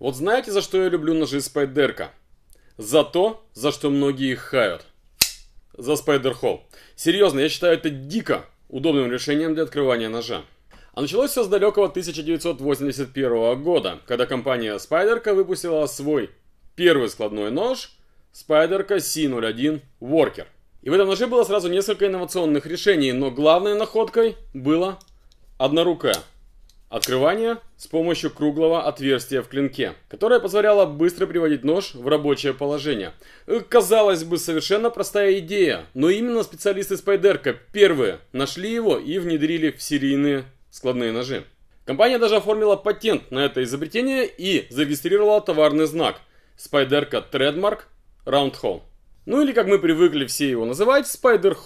Вот знаете, за что я люблю ножи Спайдерка? За то, за что многие их хают. За Спайдер Холл. Серьезно, я считаю это дико удобным решением для открывания ножа. А началось все с далекого 1981 года, когда компания Спайдерка выпустила свой первый складной нож Спайдерка C01 Worker. И в этом ноже было сразу несколько инновационных решений, но главной находкой была одна Открывание с помощью круглого отверстия в клинке, которое позволяло быстро приводить нож в рабочее положение. Э, казалось бы, совершенно простая идея, но именно специалисты Спайдерка первые нашли его и внедрили в серийные складные ножи. Компания даже оформила патент на это изобретение и зарегистрировала товарный знак Спайдерка Trademark Round Hall. Ну или как мы привыкли все его называть, Спайдер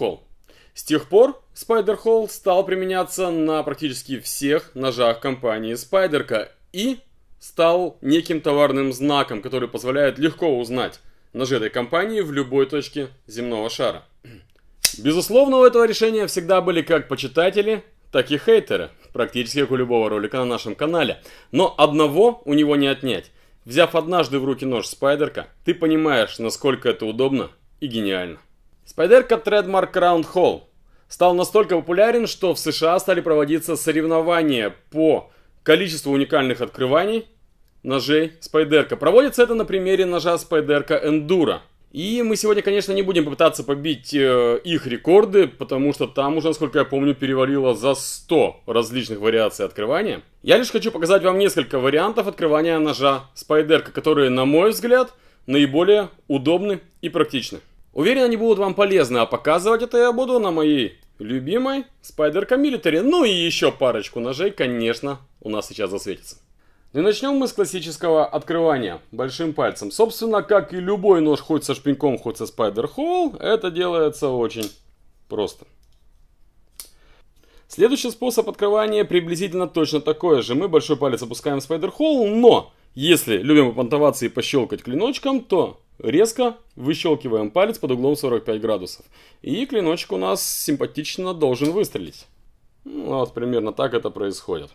С тех пор Spider-Hole стал применяться на практически всех ножах компании Spyderco и стал неким товарным знаком, который позволяет легко узнать ножи этой компании в любой точке земного шара. Безусловно, у этого решения всегда были как почитатели, так и хейтеры, практически как у любого ролика на нашем канале. Но одного у него не отнять. Взяв однажды в руки нож Спайдерка, ты понимаешь, насколько это удобно и гениально. Спайдерка Trademark Round Hole стал настолько популярен, что в США стали проводиться соревнования по количеству уникальных открываний ножей Спайдерка. Проводится это на примере ножа Спайдерка Эндура. И мы сегодня, конечно, не будем попытаться побить э, их рекорды, потому что там уже, насколько я помню, перевалило за 100 различных вариаций открывания. Я лишь хочу показать вам несколько вариантов открывания ножа Спайдерка, которые, на мой взгляд, наиболее удобны и практичны. Уверен, они будут вам полезны, а показывать это я буду на моей любимой, спайдерка милитари, ну и еще парочку ножей, конечно, у нас сейчас засветится. И начнем мы с классического открывания большим пальцем. Собственно, как и любой нож, хоть со шпинком, хоть со спайдер-холл, это делается очень просто. Следующий способ открывания приблизительно точно такой же. Мы большой палец опускаем в спайдер-холл, но если любим понтоваться и пощелкать клиночком, то Резко выщелкиваем палец под углом 45 градусов. И клиночек у нас симпатично должен выстрелить. Ну, вот примерно так это происходит.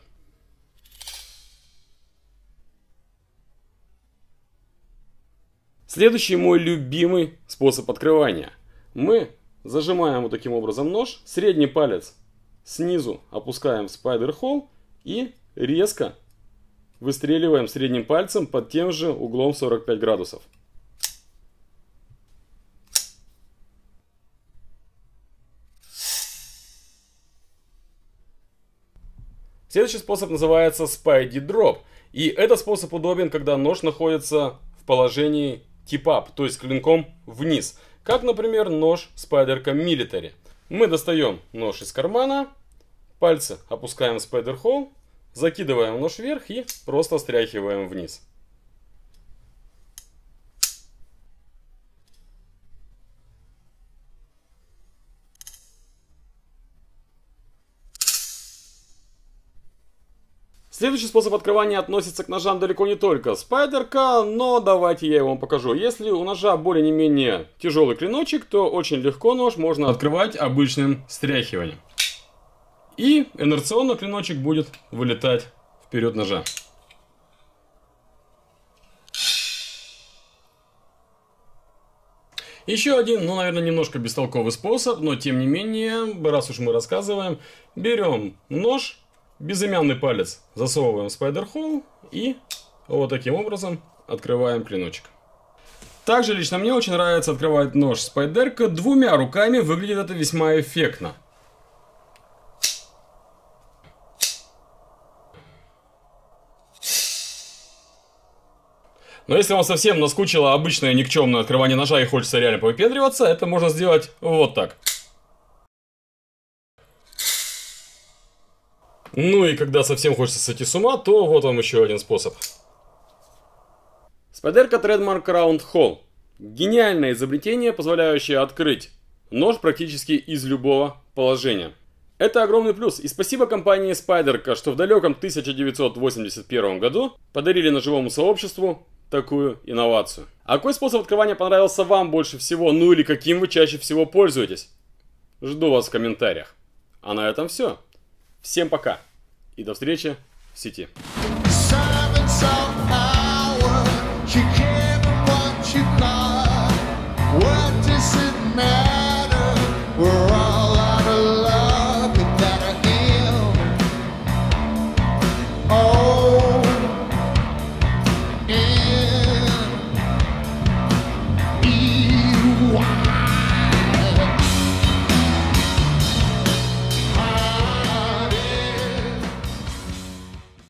Следующий мой любимый способ открывания. Мы зажимаем вот таким образом нож, средний палец снизу опускаем в спайдер холл и резко выстреливаем средним пальцем под тем же углом 45 градусов. Следующий способ называется Spidey Drop. И этот способ удобен, когда нож находится в положении тип-ап, то есть клинком вниз. Как, например, нож Spider Military. Мы достаем нож из кармана, пальцы опускаем в Spider Hole, закидываем нож вверх и просто стряхиваем вниз. Следующий способ открывания относится к ножам далеко не только спайдерка, но давайте я его вам покажу. Если у ножа более менее тяжелый клиночек, то очень легко нож можно открывать обычным стряхиванием. И инерционно клиночек будет вылетать вперед ножа. Еще один, ну, наверное, немножко бестолковый способ, но тем не менее, раз уж мы рассказываем, берем нож, Безымянный палец засовываем в спайдер-холл и вот таким образом открываем клиночек. Также лично мне очень нравится открывать нож спайдерка двумя руками, выглядит это весьма эффектно. Но если вам совсем наскучило обычное никчемное открывание ножа и хочется реально повыпендриваться, это можно сделать вот так. Ну и когда совсем хочется сойти с ума, то вот вам еще один способ. Спайдерка Trademark Round Hole. Гениальное изобретение, позволяющее открыть нож практически из любого положения. Это огромный плюс, и спасибо компании Спайдерка, что в далеком 1981 году подарили ножевому сообществу такую инновацию. А какой способ открывания понравился вам больше всего, ну или каким вы чаще всего пользуетесь? Жду вас в комментариях. А на этом все. Всем пока! И до встречи в сети.